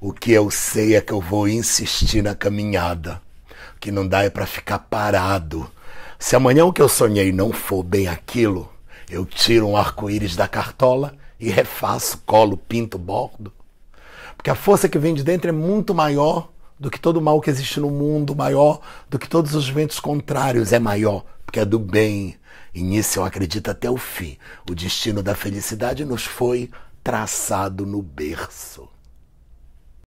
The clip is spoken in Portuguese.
O que eu sei é que eu vou insistir na caminhada. O que não dá é para ficar parado. Se amanhã o que eu sonhei não for bem aquilo, eu tiro um arco-íris da cartola e refaço, colo, pinto, bordo. Porque a força que vem de dentro é muito maior do que todo o mal que existe no mundo, maior do que todos os ventos contrários, é maior, porque é do bem. E nisso eu acredito até o fim. O destino da felicidade nos foi traçado no berço.